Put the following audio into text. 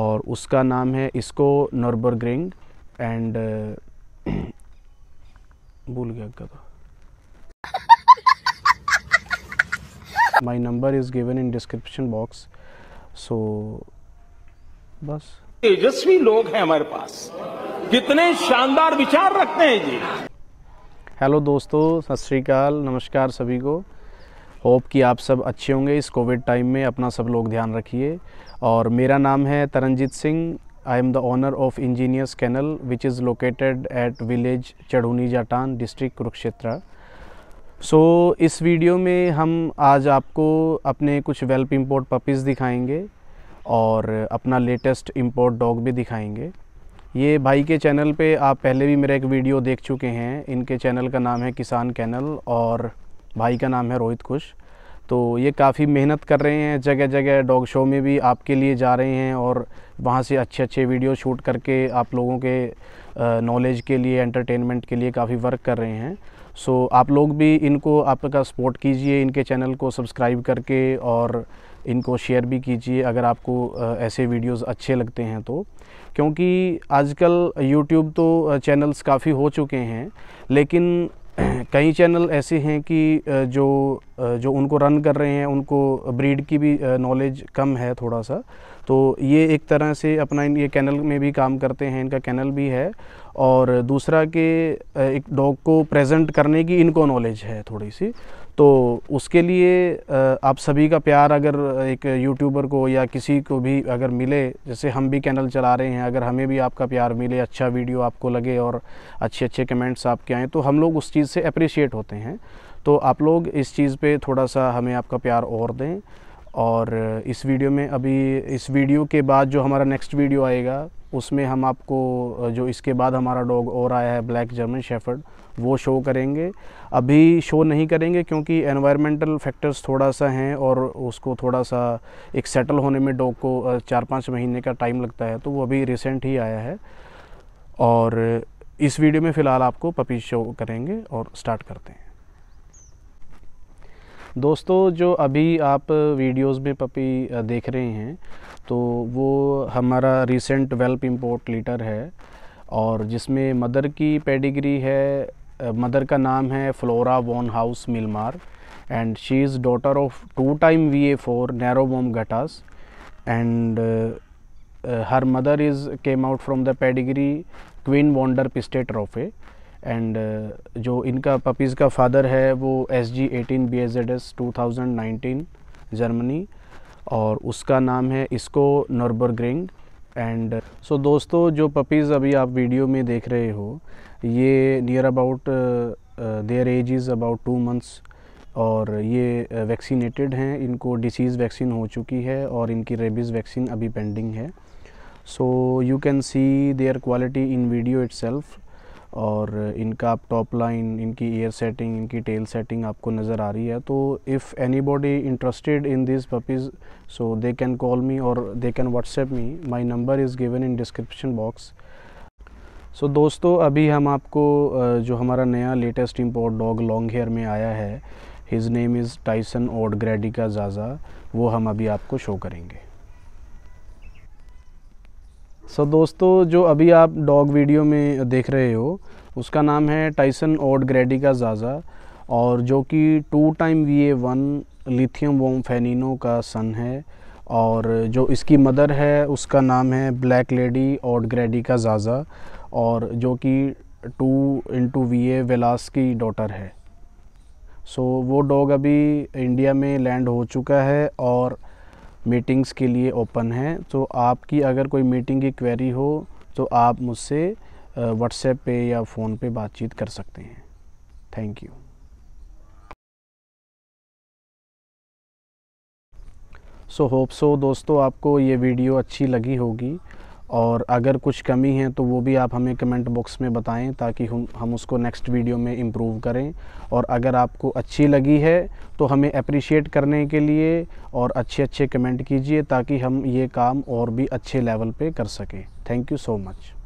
और उसका नाम है इसको ग्रिंग एंड भूल गया का तो my number is given in description box so बस तेजस्वी लोग हैं हमारे पास कितने शानदार विचार रखते हैं जी हेलो दोस्तों सत श्रीकाल नमस्कार सभी को होप कि आप सब अच्छे होंगे इस कोविड टाइम में अपना सब लोग ध्यान रखिए और मेरा नाम है Taranjeet Singh I am the owner of engineers kennel which is located at village Chaduni Jattan district Kurukshetra so so, इस वीडियो में हम आज आपको अपने कुछ वेल्प इम्पोर्ट पपीज़ दिखाएंगे और अपना लेटेस्ट इम्पोर्ट डॉग भी दिखाएंगे ये भाई के चैनल पे आप पहले भी मेरा एक वीडियो देख चुके हैं इनके चैनल का नाम है किसान कैनल और भाई का नाम है रोहित खुश तो ये काफ़ी मेहनत कर रहे हैं जगह जगह डॉग शो में भी आपके लिए जा रहे हैं और वहाँ से अच्छे अच्छे वीडियो शूट करके आप लोगों के नॉलेज के लिए एंटरटेनमेंट के लिए काफ़ी वर्क कर रहे हैं सो आप लोग भी इनको आपका सपोर्ट कीजिए इनके चैनल को सब्सक्राइब करके और इनको शेयर भी कीजिए अगर आपको ऐसे वीडियोस अच्छे लगते हैं तो क्योंकि आजकल यूट्यूब तो चैनल्स काफ़ी हो चुके हैं लेकिन कई चैनल ऐसे हैं कि जो जो उनको रन कर रहे हैं उनको ब्रीड की भी नॉलेज कम है थोड़ा सा तो ये एक तरह से अपना ये कैनल में भी काम करते हैं इनका कैनल भी है और दूसरा कि एक डॉग को प्रेजेंट करने की इनको नॉलेज है थोड़ी सी तो उसके लिए आप सभी का प्यार अगर एक यूट्यूबर को या किसी को भी अगर मिले जैसे हम भी चैनल चला रहे हैं अगर हमें भी आपका प्यार मिले अच्छा वीडियो आपको लगे और अच्छे अच्छे कमेंट्स आपके आएँ तो हम लोग उस चीज़ से अप्रिशिएट होते हैं तो आप लोग इस चीज़ पे थोड़ा सा हमें आपका प्यार और दें और इस वीडियो में अभी इस वीडियो के बाद जो हमारा नेक्स्ट वीडियो आएगा उसमें हम आपको जो इसके बाद हमारा डॉग और आया है ब्लैक जर्मन शेफर्ड वो शो करेंगे अभी शो नहीं करेंगे क्योंकि एनवायरमेंटल फैक्टर्स थोड़ा सा हैं और उसको थोड़ा सा एक सेटल होने में डॉग को चार पाँच महीने का टाइम लगता है तो वो अभी रिसेंट ही आया है और इस वीडियो में फ़िलहाल आपको पपी शो करेंगे और स्टार्ट करते हैं दोस्तों जो अभी आप वीडियोस में पपी देख रहे हैं तो वो हमारा रिसेंट वेल्प इंपोर्ट लीटर है और जिसमें मदर की पेडिग्री है मदर का नाम है Flora von Haus Milmar and she is daughter of two time V A four नैरोबोम घटास and her mother is came out from the pedigree queen वॉन्डर पिस्टे रोफे एंड uh, जो इनका पपीज़ का फादर है वो S G eighteen B S एड S two thousand nineteen Germany और उसका नाम है इसको नॉर्बरग्रिंग एंड सो दोस्तों जो पपीज़ अभी आप वीडियो में देख रहे हो ये near about their age is about two months और ये वैक्सीनेटेड uh, हैं इनको डिसीज़ वैक्सीन हो चुकी है और इनकी रेबीज़ वैक्सीन अभी पेंडिंग है so you can see their quality in video itself और इनका आप टॉप लाइन इनकी ईयर सेटिंग इनकी टेल सेटिंग आपको नज़र आ रही है तो if anybody interested in this puppies so they can call me और they can WhatsApp me my number is given in description box so दोस्तों अभी हम आपको जो हमारा नया latest import dog long hair में आया है हिज़ नेम इज़ टाइसन ओड ग्रेडिका जाजा वो हम अभी आपको शो करेंगे सो दोस्तों जो अभी आप डॉग वीडियो में देख रहे हो उसका नाम है टाइसन ओड ग्रेडी का जाजा और जो कि two time V A one Lithium vom Fenino का सन है और जो इसकी मदर है उसका नाम है ब्लैक लेडी ओड ग्रेडी का जाजा और जो कि टू इंटू वी ए वेलास की डॉटर है सो so, वो डॉग अभी इंडिया में लैंड हो चुका है और मीटिंग्स के लिए ओपन है तो आपकी अगर कोई मीटिंग की क्वेरी हो तो आप मुझसे व्हाट्सएप पे या फ़ोन पे बातचीत कर सकते हैं thank you so hope so दोस्तों आपको ये वीडियो अच्छी लगी होगी और अगर कुछ कमी है तो वो भी आप हमें कमेंट बॉक्स में बताएं ताकि हम हम उसको नेक्स्ट वीडियो में इम्प्रूव करें और अगर आपको अच्छी लगी है तो हमें अप्रिशिएट करने के लिए और अच्छे अच्छे कमेंट कीजिए ताकि हम ये काम और भी अच्छे लेवल पे कर सकें थैंक यू सो मच